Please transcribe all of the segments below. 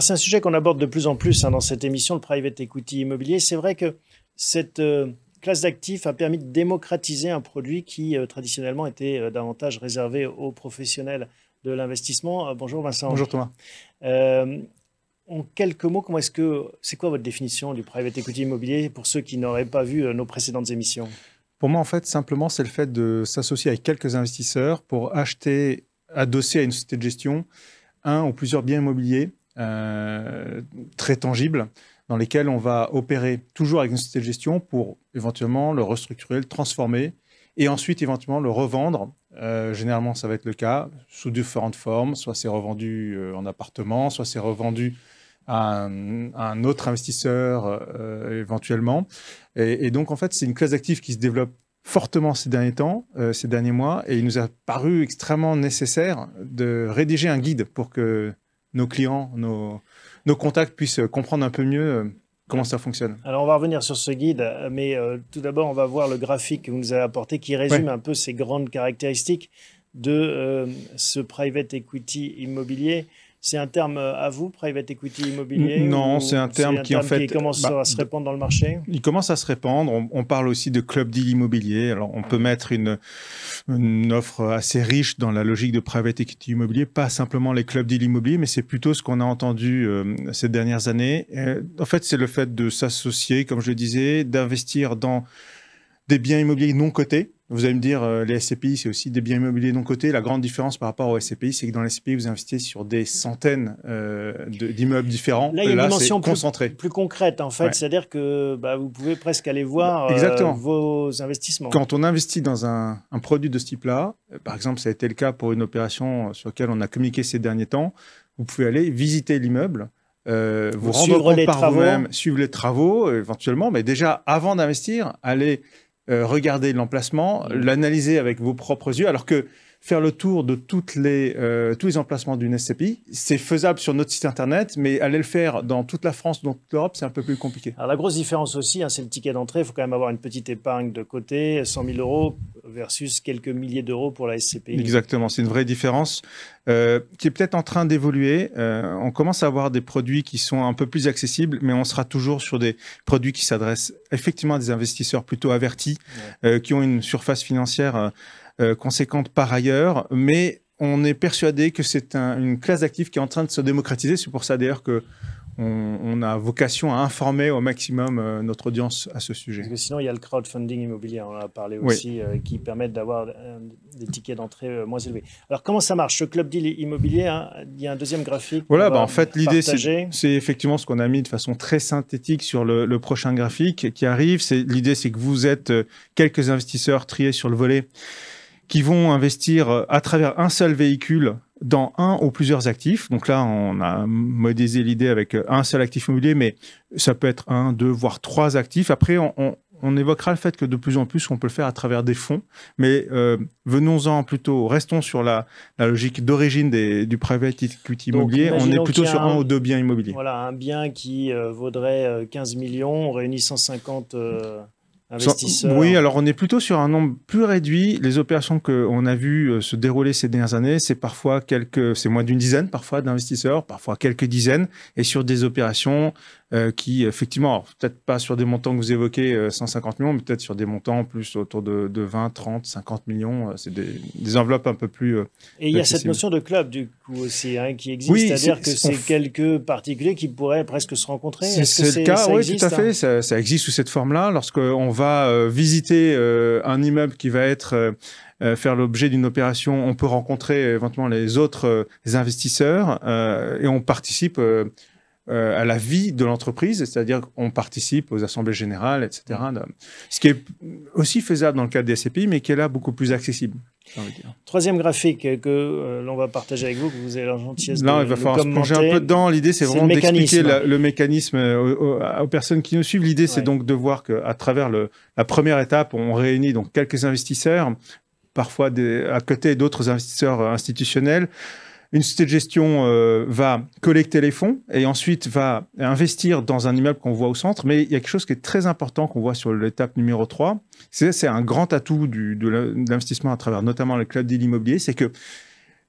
c'est un sujet qu'on aborde de plus en plus hein, dans cette émission, le private equity immobilier. C'est vrai que cette euh, classe d'actifs a permis de démocratiser un produit qui euh, traditionnellement était euh, davantage réservé aux professionnels de l'investissement. bonjour Vincent. Bonjour Thomas. en quelques mots, comment est-ce que c'est quoi votre définition du private equity immobilier pour ceux qui n'auraient pas vu nos précédentes émissions Pour moi, en fait, simplement, c'est le fait de s'associer avec quelques investisseurs pour acheter, adosser à une société de gestion, un ou plusieurs biens immobiliers euh, très tangibles dans lesquels on va opérer toujours avec une société de gestion pour éventuellement le restructurer, le transformer et ensuite éventuellement le revendre. Euh, généralement, ça va être le cas sous différentes formes. Soit c'est revendu euh, en appartement, soit c'est revendu à un, autre investisseur éventuellement. Et, donc, en fait, c'est une classe d'actifs qui se développe fortement ces derniers temps, ces derniers mois, et il nous a paru extrêmement nécessaire de rédiger un guide pour que nos clients, nos, contacts puissent euh, comprendre un peu mieux euh, comment ça fonctionne. Alors on va revenir sur ce guide, euh, mais tout d'abord on va voir le graphique que vous nous avez apporté qui résume un peu ces grandes caractéristiques de ce private equity immobilier. C'est un terme euh, à vous, private equity immobilier Non, c'est un terme, qui, en fait, commence bah, à se répandre dans le marché. Il commence à se répandre. On, parle aussi de club deal immobilier. Alors, on peut mettre une, offre assez riche dans la logique de private equity immobilier, pas simplement les clubs deal immobilier, mais c'est plutôt ce qu'on a entendu euh, ces dernières années. en fait, c'est le fait de s'associer, comme je le disais, d'investir dans des biens immobiliers non cotés vous allez me dire, euh, les SCPI, c'est aussi des biens immobiliers non côté La grande différence par rapport aux SCPI, c'est que dans les SCPI, vous investissez sur des centaines euh, d'immeubles différents. Là, il y a une dimension plus, plus concrète, en fait. C'est-à-dire que bah, vous pouvez presque aller voir bah, euh, vos investissements. Quand on investit dans un, produit de ce type-là, par exemple, ça a été le cas pour une opération sur laquelle on a communiqué ces derniers temps, vous pouvez aller visiter l'immeuble, vous, rendre compte par suivre les travaux éventuellement, mais déjà avant d'investir, aller Regardez euh, regarder l'emplacement, mmh. l'analysez avec vos propres yeux, alors que faire le tour de toutes les, euh, tous les emplacements d'une SCPI. C'est faisable sur notre site internet, mais aller le faire dans toute la France, dans toute l'Europe, c'est un peu plus compliqué. Alors la grosse différence aussi, hein, c'est le ticket d'entrée. Il faut quand même avoir une petite épargne de côté, 100 000 euros versus quelques milliers d'euros pour la SCPI. Exactement, c'est une vraie différence euh, qui est peut-être en train d'évoluer. Euh, on commence à avoir des produits qui sont un peu plus accessibles, mais on sera toujours sur des produits qui s'adressent effectivement à des investisseurs plutôt avertis, qui ont une surface financière euh, conséquente par ailleurs, mais on est persuadé que c'est une classe d'actifs qui est en train de se démocratiser. C'est pour ça d'ailleurs que on, a vocation à informer au maximum euh, notre audience à ce sujet. sinon, il y a le crowdfunding immobilier, on en a parlé aussi, euh, qui permet d'avoir des tickets d'entrée moins élevés. Alors, comment ça marche Ce club deal immobilier, hein? il y a un deuxième graphique. Voilà, bah, en fait, l'idée, c'est effectivement ce qu'on a mis de façon très synthétique sur le, le prochain graphique qui arrive. L'idée, c'est que vous êtes quelques investisseurs triés sur le volet qui vont investir euh, à travers un seul véhicule dans un ou plusieurs actifs. Donc là, on a modélisé l'idée avec euh, un seul actif immobilier, mais ça peut être un, deux, voire trois actifs. Après, on, évoquera le fait que de plus en plus, on peut le faire à travers des fonds. Mais euh, venons-en plutôt, restons sur la, logique d'origine du private equity immobilier. on est plutôt sur un, ou deux biens immobiliers. Voilà, un bien qui vaudrait 15 millions, on réunit 150... Oui, alors on est plutôt sur un nombre plus réduit. Les opérations qu'on a vues euh, se dérouler ces dernières années, c'est parfois quelques, c'est moins d'une dizaine parfois d'investisseurs, parfois quelques dizaines, et sur des opérations euh, qui effectivement, peut-être pas sur des montants que vous évoquez, 150 euh, millions, mais peut-être sur des montants plus autour de, de 20, 30, 50 millions. Euh, c'est des, des, enveloppes un peu plus. Et il y a cette notion de club du coup aussi hein, qui existe, c'est-à-dire que c'est quelques particuliers qui pourraient presque se rencontrer. C'est, le cas, oui, tout à fait. Hein ça, existe sous cette forme-là. Lorsqu'on va visiter un immeuble qui va être faire l'objet d'une opération, on peut rencontrer éventuellement les autres investisseurs et on participe euh, à la vie de l'entreprise, c'est-à-dire qu'on participe aux assemblées générales, etc. Mm. Ce qui est aussi faisable dans le cadre des SCPI, mais qui est là beaucoup plus accessible. Troisième graphique que euh, l'on va partager avec vous, que vous avez la gentillesse Là, il va falloir se plonger un peu dedans. L'idée, c'est vraiment d'expliquer le mécanisme aux, personnes qui nous suivent. L'idée, c'est donc de voir qu'à travers la première étape, on réunit donc quelques investisseurs, parfois à côté d'autres investisseurs euh, institutionnels, une société de gestion euh, va collecter les fonds et ensuite va investir dans un immeuble qu'on voit au centre. Mais il y a quelque chose qui est très important qu'on voit sur l'étape numéro 3. C'est un grand atout de l'investissement à travers notamment le club d'immobilier, immobilier, c'est que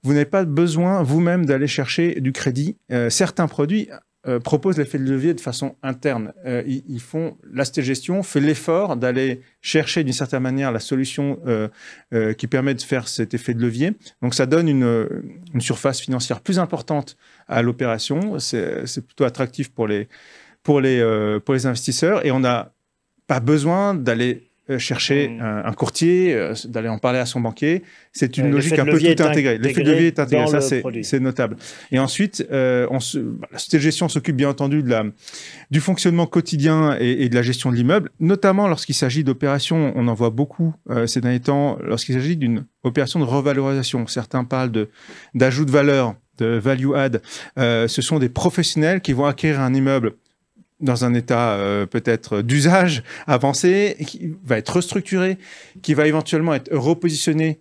vous n'avez pas besoin vous-même d'aller chercher du crédit. Euh, certains produits, euh, propose proposent l'effet de levier de façon interne. Euh, ils, font l'asté gestion, fait l'effort d'aller chercher d'une certaine manière la solution euh, qui permet de faire cet effet de levier. Donc ça donne une, une surface financière plus importante à l'opération. C'est plutôt attractif pour les, pour, les, pour les investisseurs et on n'a pas besoin d'aller euh, chercher mm. un, courtier, euh, d'aller en parler à son banquier. C'est une logique un peu tout intégrée. L'effet de vie est intégré, ça c'est notable. Et ensuite, euh, on se, bah, la société de gestion s'occupe bien entendu de la, du fonctionnement quotidien et, de la gestion de l'immeuble, notamment lorsqu'il s'agit d'opérations, on en voit beaucoup ces derniers temps, lorsqu'il s'agit d'une opération de revalorisation. Certains parlent d'ajout de, valeur de value add. ce sont des professionnels qui vont acquérir un immeuble dans un état euh, peut-être d'usage avancé, qui va être restructuré, qui va éventuellement être repositionné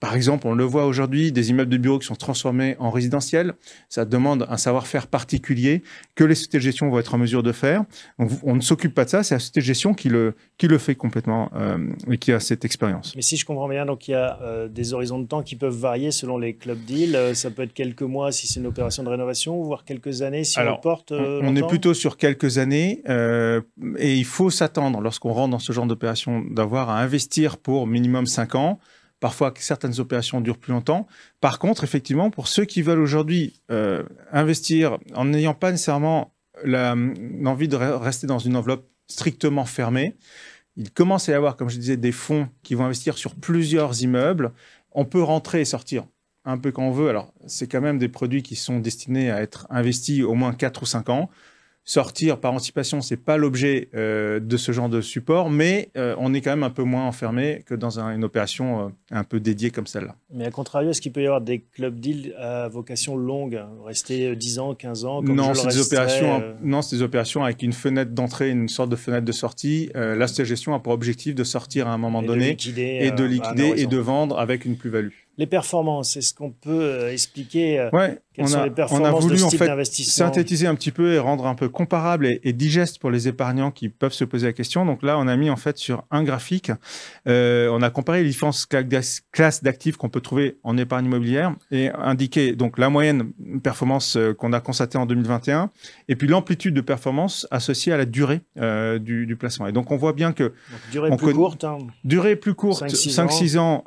par exemple, on le voit aujourd'hui, des immeubles de bureaux qui sont transformés en résidentiels. Ça demande un savoir-faire particulier que les sociétés de gestion vont être en mesure de faire. Donc, on ne s'occupe pas de ça, c'est la société de gestion qui le, qui le fait complètement euh, et qui a cette expérience. Mais si je comprends bien, donc il y a euh, des horizons de temps qui peuvent varier selon les club deals. Euh, ça peut être quelques mois si c'est une opération de rénovation, voire quelques années si on porte. on est plutôt sur quelques années et il faut s'attendre lorsqu'on rentre dans ce genre d'opération d'avoir à investir pour minimum cinq ans. Parfois, certaines opérations durent plus longtemps. Par contre, effectivement, pour ceux qui veulent aujourd'hui euh, investir en n'ayant pas nécessairement l'envie de rester dans une enveloppe strictement fermée, il commence à y avoir, comme je disais, des fonds qui vont investir sur plusieurs immeubles. On peut rentrer et sortir un peu quand on veut. Alors, c'est quand même des produits qui sont destinés à être investis au moins 4 ou 5 ans sortir par anticipation, c'est pas l'objet euh, de ce genre de support, mais euh, on est quand même un peu moins enfermé que dans une opération euh, un peu dédiée comme celle-là. Mais à contrario, est-ce qu'il peut y avoir des club deals à vocation longue, hein, rester 10 ans, 15 ans comme Non, c'est des, opérations, des opérations avec une fenêtre d'entrée, une sorte de fenêtre de sortie. la gestion a pour objectif de sortir à un moment donné et de liquider et de vendre avec une plus-value les performances. Est-ce qu'on peut expliquer quelles sont les performances voulu, synthétiser un petit peu et rendre un peu comparable et, digeste pour les épargnants qui peuvent se poser la question. Donc là, on a mis en fait sur un graphique, euh, on a comparé les différentes classes d'actifs qu'on peut trouver en épargne immobilière et indiqué donc la moyenne performance euh, qu'on a constatée en 2021 et puis l'amplitude de performance associée à la durée euh, du, placement. Et donc on voit bien que donc, durée, plus courte, hein. durée plus courte, 5-6 ans,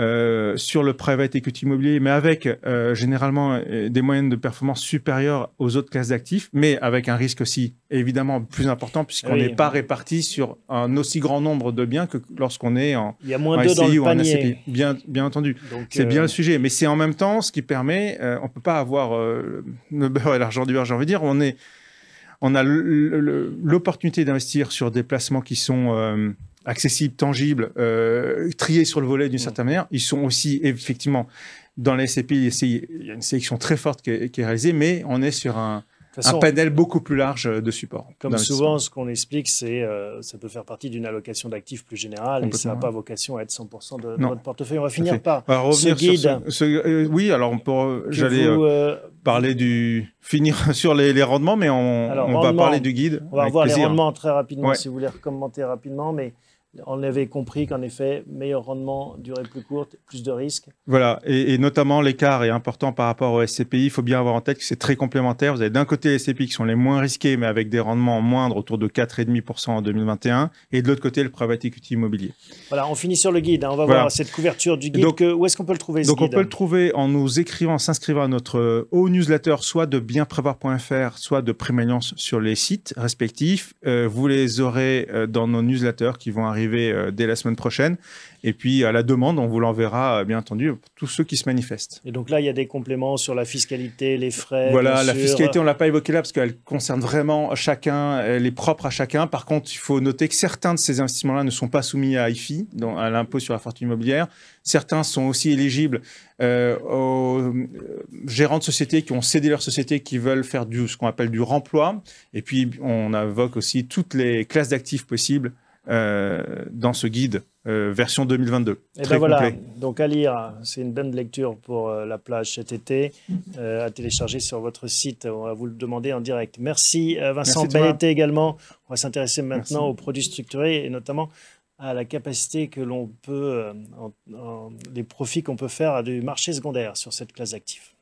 euh, sur le private equity immobilier, mais avec euh, généralement euh, des moyennes de performance supérieures aux autres classes d'actifs, mais avec un risque aussi évidemment plus important puisqu'on n'est pas réparti sur un aussi grand nombre de biens que lorsqu'on est en, ou en Bien, bien entendu, c'est bien le sujet, mais c'est en même temps ce qui permet, on ne peut pas avoir l'argent du beurre, j'ai envie de dire, on est on a l'opportunité d'investir sur des placements qui sont accessibles, tangibles, euh, triés sur le volet d'une mm. certaine manière. Ils sont aussi effectivement dans les SCPI, il y a une sélection très forte qui est, réalisée, mais on est sur un, panel beaucoup plus large euh, de supports. Comme souvent, ce qu'on explique, c'est euh, ça peut faire partie d'une allocation d'actifs plus générale et ça n'a pas vocation à être 100% de, notre votre portefeuille. On va finir pas. par ce guide. oui, alors peut j'allais parler du finir sur les, rendements, mais on, va parler du guide. On va revoir les rendements très rapidement si vous voulez commenter rapidement, mais on avait compris qu'en effet, meilleur rendement, durée plus courte, plus de risques. Voilà, et, notamment l'écart est important par rapport au SCPI. Il faut bien avoir en tête que c'est très complémentaire. Vous avez d'un côté les SCPI qui sont les moins risqués, mais avec des rendements moindres, autour de 4,5% en 2021, et de l'autre côté le private equity immobilier. Voilà, on finit sur le guide. Hein. On va voir cette couverture du guide. Donc, où est-ce qu'on peut le trouver ce Donc on peut le trouver en nous écrivant, en s'inscrivant à notre euh, haut newsletter, soit de bienprevoir.fr soit de Prémaniance sur les sites respectifs. Euh, vous les aurez euh, dans nos newsletters qui vont arriver arriver euh, dès la semaine prochaine. Et puis, à la demande, on vous l'enverra, euh, bien entendu, pour tous ceux qui se manifestent. Et donc là, il y a des compléments sur la fiscalité, les frais. Voilà, la fiscalité, on ne l'a pas évoquée là parce qu'elle concerne vraiment chacun, elle est propre à chacun. Par contre, il faut noter que certains de ces investissements-là ne sont pas soumis à IFI, à l'impôt sur la fortune immobilière. Certains sont aussi éligibles euh, aux gérants de sociétés qui ont cédé leur société, qui veulent faire du, ce qu'on appelle du remploi. Et puis, on invoque aussi toutes les classes d'actifs possibles euh, dans ce guide euh, version 2022. Et eh ben très voilà, complet. donc à lire, c'est une bonne lecture pour euh, la plage cet été, à télécharger sur votre site, on va vous le demander en direct. Merci Vincent Merci également. On va s'intéresser maintenant aux produits structurés et notamment à la capacité que l'on peut, les profits qu'on peut faire à du marché secondaire sur cette classe d'actifs.